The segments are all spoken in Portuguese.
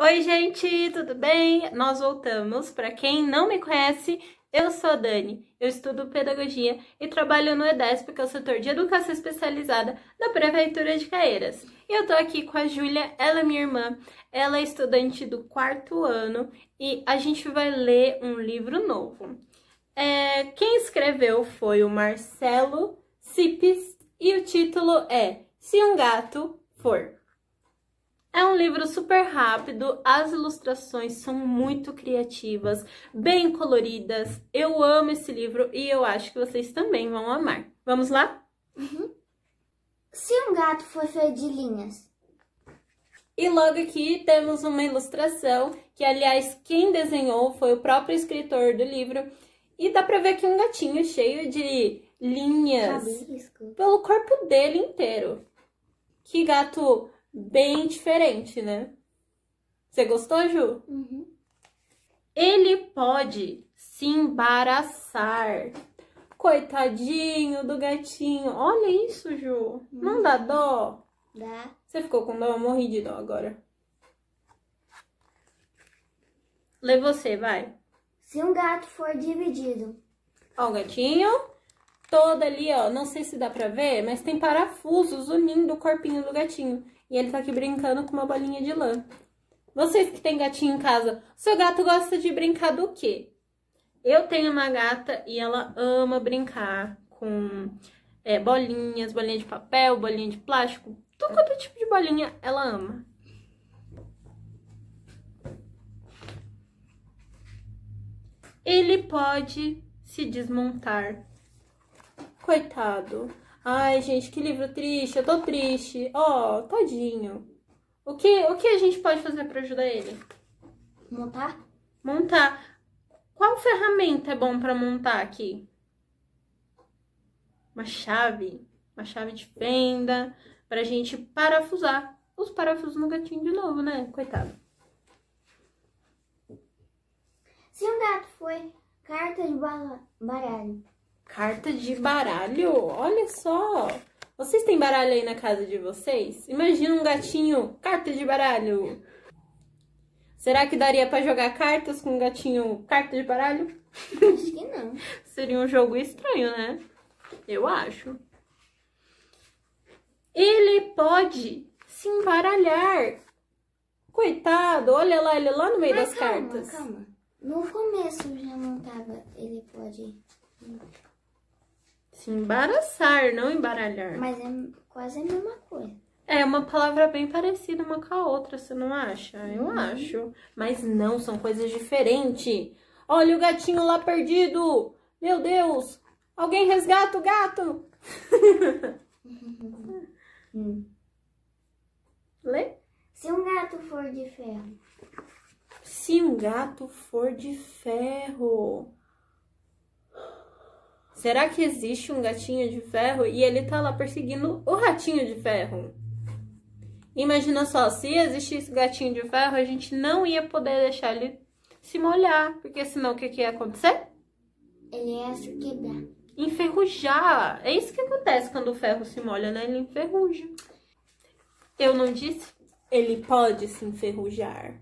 Oi, gente, tudo bem? Nós voltamos. Para quem não me conhece, eu sou a Dani, eu estudo pedagogia e trabalho no EDESP, que é o setor de educação especializada da Prefeitura de Caeiras. E eu tô aqui com a Júlia, ela é minha irmã, ela é estudante do quarto ano e a gente vai ler um livro novo. É, quem escreveu foi o Marcelo Cipes e o título é Se um Gato For. É um livro super rápido, as ilustrações são muito criativas, bem coloridas. Eu amo esse livro e eu acho que vocês também vão amar. Vamos lá? Uhum. Se um gato for feito de linhas. E logo aqui temos uma ilustração que, aliás, quem desenhou foi o próprio escritor do livro. E dá pra ver aqui um gatinho cheio de linhas Cabisco. pelo corpo dele inteiro. Que gato bem diferente, né? Você gostou, Ju? Uhum. Ele pode se embaraçar. Coitadinho do gatinho. Olha isso, Ju. Uhum. Não dá uhum. dó? Dá. Você ficou com dó? Eu morri de dó agora. Lê você, vai. Se um gato for dividido. Ó, o gatinho toda ali, ó. Não sei se dá pra ver, mas tem parafusos unindo o corpinho do gatinho. E ele tá aqui brincando com uma bolinha de lã. Vocês que têm gatinho em casa, seu gato gosta de brincar do quê? Eu tenho uma gata e ela ama brincar com é, bolinhas, bolinha de papel, bolinha de plástico. Tudo quanto é tipo de bolinha ela ama. Ele pode se desmontar coitado. Ai, gente, que livro triste, eu tô triste. Ó, oh, tadinho. O que, o que a gente pode fazer para ajudar ele? Montar? Montar. Qual ferramenta é bom para montar aqui? Uma chave, uma chave de fenda, pra gente parafusar os parafusos no gatinho de novo, né? Coitado. Se um gato foi carta de baralho, Carta de baralho, olha só. Vocês têm baralho aí na casa de vocês? Imagina um gatinho, carta de baralho. Será que daria para jogar cartas com um gatinho, carta de baralho? Acho que não. Seria um jogo estranho, né? Eu acho. Ele pode se embaralhar. Coitado, olha lá, ele lá no meio Mas das calma, cartas. Calma, No começo já não tava, ele pode... Se embaraçar, não embaralhar. Mas é quase a mesma coisa. É uma palavra bem parecida uma com a outra, você não acha? Eu uhum. acho. Mas não, são coisas diferentes. Olha o gatinho lá perdido! Meu Deus! Alguém resgata o gato! Hum. Lê? Se um gato for de ferro. Se um gato for de ferro. Será que existe um gatinho de ferro e ele tá lá perseguindo o ratinho de ferro? Imagina só, se existisse gatinho de ferro, a gente não ia poder deixar ele se molhar, porque senão o que, que ia acontecer? Ele ia se quebrar. Enferrujar. É isso que acontece quando o ferro se molha, né? Ele enferruja. Eu não disse? Ele pode se enferrujar.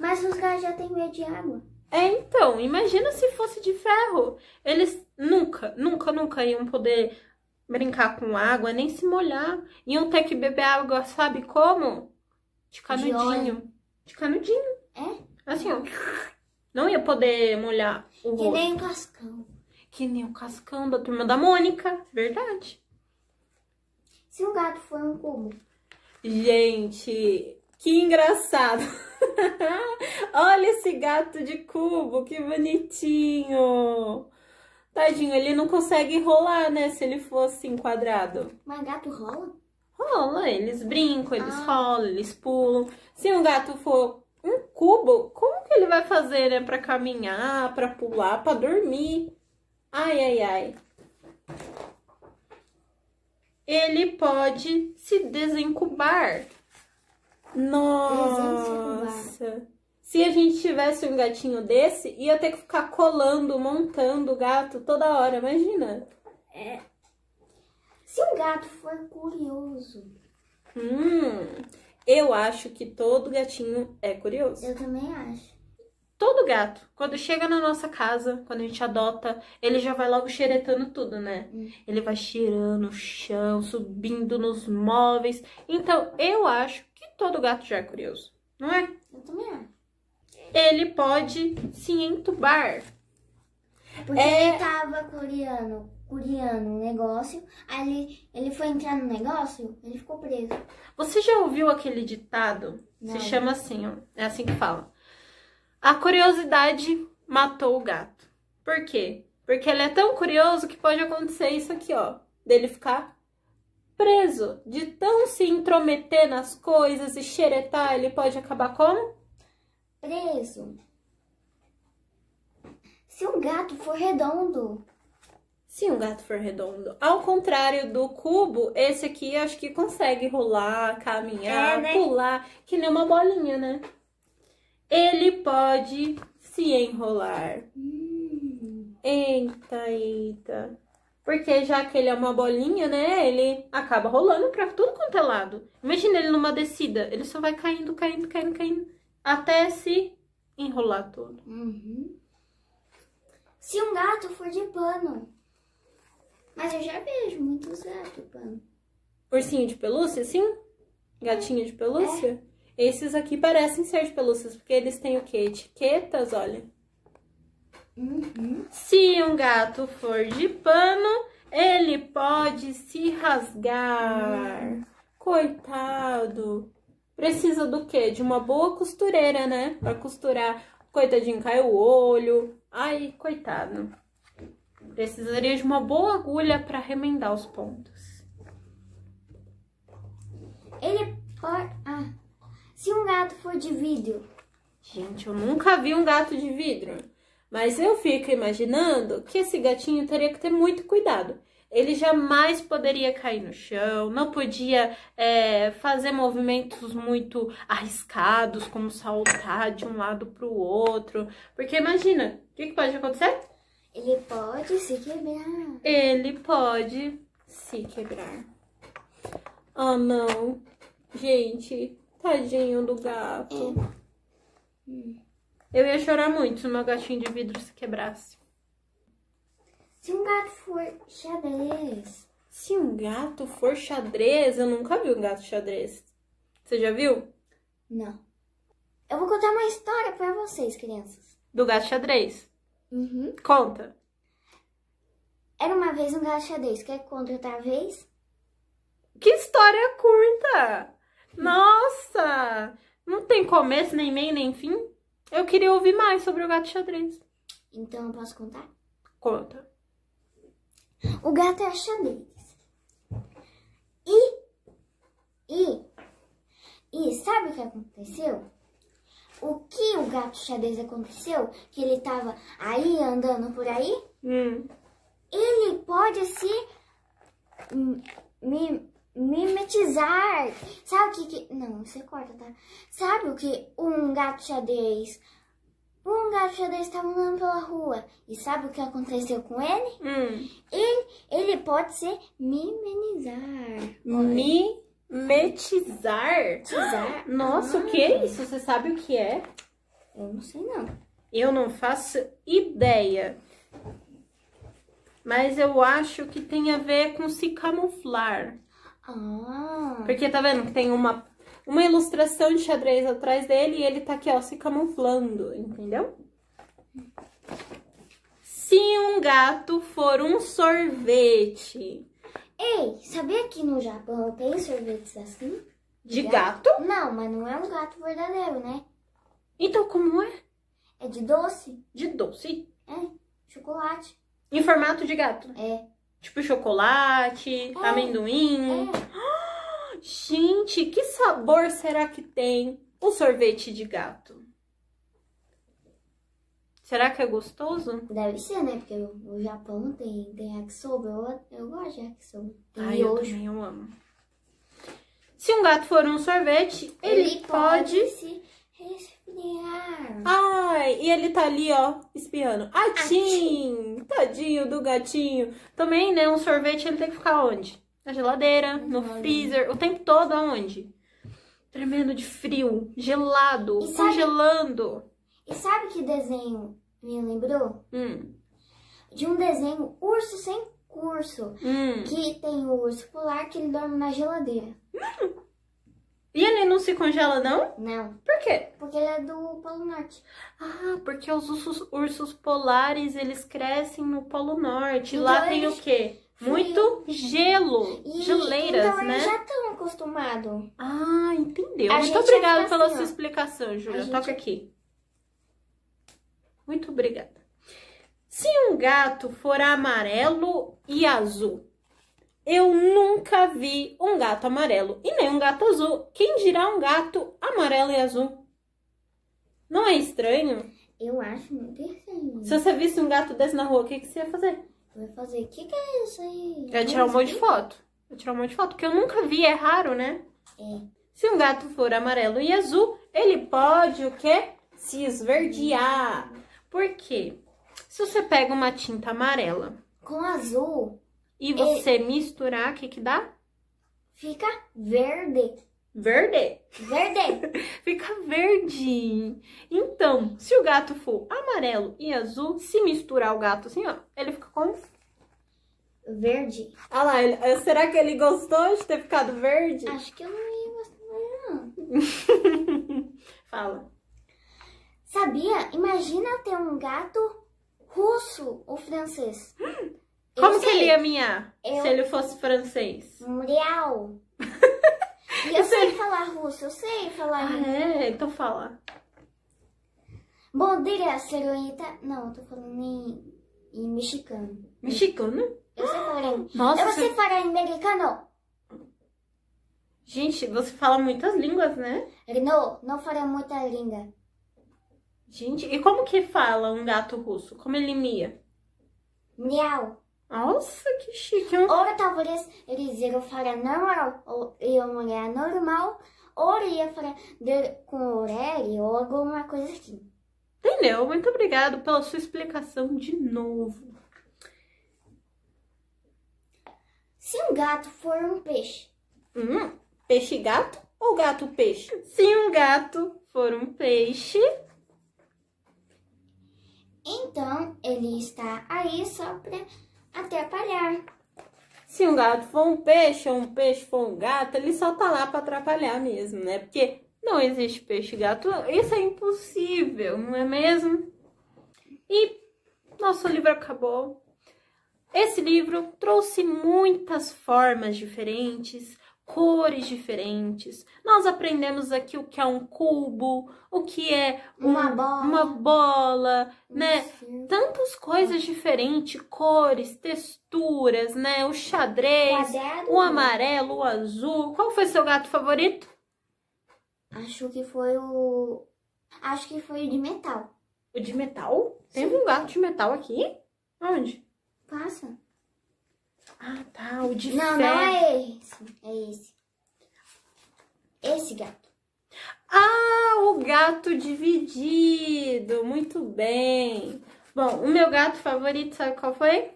Mas os caras já têm medo de água. É, então, imagina se fosse de ferro. Eles nunca, nunca, nunca iam poder brincar com água, nem se molhar. Iam ter que beber água, sabe como? De canudinho. De, de canudinho. É? Assim, ó. Não ia poder molhar o rosto. Que nem o cascão. Que nem o cascão da turma da Mônica. Verdade. Se um gato for um cubo. Gente, que engraçado. Olha esse gato de cubo, que bonitinho. Tadinho, ele não consegue rolar, né? Se ele fosse assim, quadrado. Mas gato rola? Rola, eles brincam, eles ah. rolam, eles pulam. Se um gato for um cubo, como que ele vai fazer, né? Pra caminhar, pra pular, pra dormir. Ai, ai, ai. Ele pode se desencubar. Nossa. Desencubar. Se a gente tivesse um gatinho desse, ia ter que ficar colando, montando o gato toda hora, imagina. É. Se um gato for curioso. Hum, eu acho que todo gatinho é curioso. Eu também acho. Todo gato, quando chega na nossa casa, quando a gente adota, ele já vai logo xeretando tudo, né? Hum. Ele vai cheirando o chão, subindo nos móveis. Então, eu acho que todo gato já é curioso, não é? Eu também acho ele pode se entubar. Porque é... ele tava curiando, curiando um negócio, aí ele, ele foi entrar no negócio, ele ficou preso. Você já ouviu aquele ditado? Não. Se chama assim, ó, é assim que fala. A curiosidade matou o gato. Por quê? Porque ele é tão curioso que pode acontecer isso aqui, ó. Dele ficar preso. De tão se intrometer nas coisas e xeretar, ele pode acabar como? preso. Se um gato for redondo. Se um gato for redondo. Ao contrário do cubo, esse aqui acho que consegue rolar, caminhar, é, né? pular, que nem uma bolinha, né? Ele pode se enrolar. Hum. Eita, eita. Porque já que ele é uma bolinha, né? Ele acaba rolando pra tudo quanto é lado. Imagina ele numa descida. Ele só vai caindo, caindo, caindo, caindo até se enrolar todo. Uhum. Se um gato for de pano. Mas eu já vejo muitos gatos pano. Ursinho de pelúcia, sim? Gatinho de pelúcia? É. Esses aqui parecem ser de pelúcias, porque eles têm o quê? Etiquetas, olha. Uhum. Se um gato for de pano, ele pode se rasgar. Uhum. Coitado precisa do quê? De uma boa costureira, né? Pra costurar. Coitadinho, caiu o olho. Ai, coitado. Precisaria de uma boa agulha para remendar os pontos. Ele pode... Ah. Se um gato for de vidro... Gente, eu nunca vi um gato de vidro. Mas eu fico imaginando que esse gatinho teria que ter muito cuidado. Ele jamais poderia cair no chão, não podia é, fazer movimentos muito arriscados, como saltar de um lado para o outro. Porque imagina, o que, que pode acontecer? Ele pode se quebrar. Ele pode se quebrar. Oh, não. Gente, tadinho do gato. É. Eu ia chorar muito se meu gatinho de vidro se quebrasse. Se um gato for xadrez. Se um gato for xadrez, eu nunca vi um gato xadrez. Você já viu? Não. Eu vou contar uma história para vocês, crianças. Do gato xadrez? Uhum. Conta. Era uma vez um gato xadrez. Quer que conte outra vez? Que história curta! Nossa! Não tem começo, nem meio, nem fim? Eu queria ouvir mais sobre o gato xadrez. Então eu posso contar? Conta. O gato é a xadrez. E, e, e sabe o que aconteceu? O que o gato xadrez aconteceu? Que ele tava aí andando por aí? Hum. Ele pode se mimetizar. Sabe o que, que. Não, você corta, tá? Sabe o que um gato xadrez um garoto dele estava andando pela rua. E sabe o que aconteceu com ele? Hum. Ele, ele pode ser mimenizar. Mimetizar? Mimetizar. Nossa, ah. o que é ah. isso? Você sabe o que é? Eu não sei, não. Eu não faço ideia. Mas eu acho que tem a ver com se camuflar. Ah. Porque tá vendo que tem uma uma ilustração de xadrez atrás dele e ele tá aqui, ó, se camuflando, entendeu? Se um gato for um sorvete. Ei, sabia que no Japão tem sorvetes assim? De, de gato? gato? Não, mas não é um gato verdadeiro, né? Então como é? É de doce. De doce? É, chocolate. Em formato de gato? É. Tipo chocolate, é. amendoim. É. Gente, que sabor será que tem o sorvete de gato? Será que é gostoso? Deve ser, né? Porque o Japão tem, tem yakisoba. Eu, eu gosto de yakisoba. Tem Ai, eu também, eu amo. Se um gato for um sorvete, ele, ele pode... pode... se resfriar. Ai, e ele tá ali, ó, espiando. Atim! Atim! Tadinho do gatinho. Também, né, um sorvete ele tem que ficar onde? na geladeira, no freezer, o tempo todo aonde? Tremendo de frio, gelado, e congelando. Sabe, e sabe que desenho me lembrou? Hum. De um desenho urso sem curso, hum. que tem o urso polar que ele dorme na geladeira. Hum. E ele não se congela, não? Não. Por quê? Porque ele é do Polo Norte. Ah, porque os ursos, ursos polares, eles crescem no Polo Norte. Então Lá tem eles... o quê? muito gelo, e, geleiras, então, né? já estão acostumados. Ah, entendeu. A muito é obrigada tipo pela assim, sua explicação, Júlia. Gente... Toca é aqui. Muito obrigada. Se um gato for amarelo e azul, eu nunca vi um gato amarelo e nem um gato azul. Quem dirá um gato amarelo e azul? Não é estranho? Eu acho muito estranho. Se você visse um gato desse na rua, o que, que você ia fazer? vai fazer? O que, que é isso aí? Eu é tirar um monte de foto. Eu é tirar um monte de foto, porque eu nunca vi, é raro, né? É. Se um gato for amarelo e azul, ele pode o quê? Se esverdear. Por quê? Se você pega uma tinta amarela... Com azul... E é você ele... misturar, o que que dá? Fica verde verde. Verde. Fica verde. Então, se o gato for amarelo e azul, se misturar o gato assim, ó, ele fica como? Verde. Ah lá, ele, eh, será que ele gostou de ter ficado verde? Acho que eu não ia gostar não. Fala. Sabia? Imagina ter um gato russo ou francês. Hum, como sei. que ele ia miar eu... se ele fosse francês? Murial. falar russo, eu sei falar ah, russo. é? Então fala. Bom dia, senhorita. Não, eu tô falando em, em mexicano. Mexicano? Eu sei falar em... Nossa, eu você... em americano. Gente, você fala muitas línguas, né? Não, não fala muita língua. Gente, e como que fala um gato russo? Como ele mia? Miau. Nossa, que chique. Hein? Ou talvez eles iam falar normal, ou iam olhar é normal, ou ia falar com o horário ou alguma coisa assim. Entendeu? Muito obrigado pela sua explicação de novo. Se um gato for um peixe. Hum, peixe gato ou gato peixe? Se um gato for um peixe. Então ele está aí só para atrapalhar. Se um gato for um peixe ou um peixe for um gato, ele só tá lá para atrapalhar mesmo, né? Porque não existe peixe gato, isso é impossível, não é mesmo? E nosso livro acabou. Esse livro trouxe muitas formas diferentes, cores diferentes. Nós aprendemos aqui o que é um cubo, o que é um, uma bola, uma bola né? Tantas coisas diferentes, cores, texturas, né? O xadrez, o, o amarelo, o azul. Qual foi seu gato favorito? Acho que foi o Acho que foi o de metal. O de metal? Tem um gato de metal aqui? Onde? Passa. Ah, tá. O de não, Não, é esse. É esse. Esse gato. Ah, o gato dividido. Muito bem. Bom, o meu gato favorito, sabe qual foi?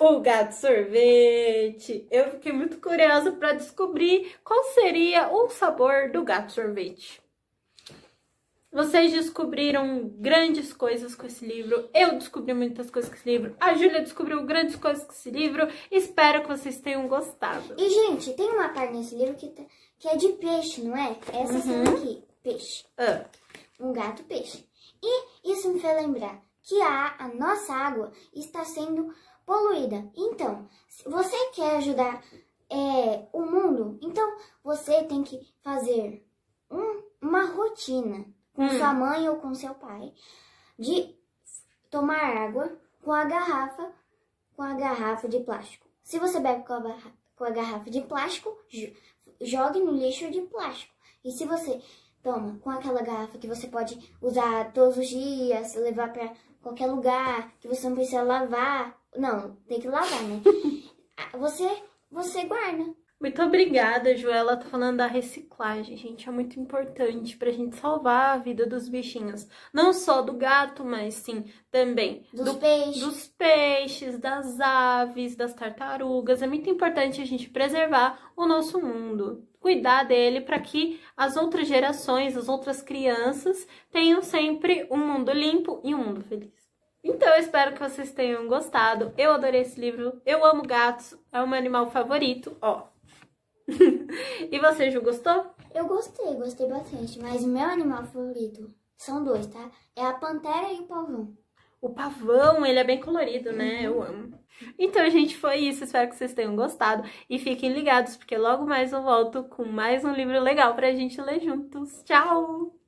o gato sorvete. Eu fiquei muito curiosa para descobrir qual seria o sabor do gato sorvete. Vocês descobriram grandes coisas com esse livro. Eu descobri muitas coisas com esse livro. A Júlia descobriu grandes coisas com esse livro. Espero que vocês tenham gostado. E, gente, tem uma parte nesse livro que, tá, que é de peixe, não é? Essa uhum. cena aqui, peixe. Ah. Um gato peixe. E isso me fez lembrar que a, a nossa água está sendo poluída. Então, se você quer ajudar é, o mundo, então você tem que fazer um, uma rotina com hum. sua mãe ou com seu pai, de tomar água com a garrafa, com a garrafa de plástico. Se você bebe com a, com a garrafa de plástico, jogue no lixo de plástico. E se você toma com aquela garrafa que você pode usar todos os dias, levar para qualquer lugar, que você não precisa lavar, não, tem que lavar, né? você você guarda muito obrigada, Joela, tá falando da reciclagem, gente, é muito importante pra gente salvar a vida dos bichinhos, não só do gato, mas sim também dos, do, peixes. dos peixes, das aves, das tartarugas, é muito importante a gente preservar o nosso mundo, cuidar dele para que as outras gerações, as outras crianças tenham sempre um mundo limpo e um mundo feliz. Então, eu espero que vocês tenham gostado. Eu adorei esse livro. Eu amo gatos. É o meu animal favorito. Ó, e você, Ju, gostou? Eu gostei, gostei bastante. Mas meu animal favorito são dois, tá? É a pantera e o pavão. O pavão, ele é bem colorido, né? Uhum. Eu amo. Então, gente, foi isso. Espero que vocês tenham gostado. E fiquem ligados, porque logo mais eu volto com mais um livro legal pra gente ler juntos. Tchau!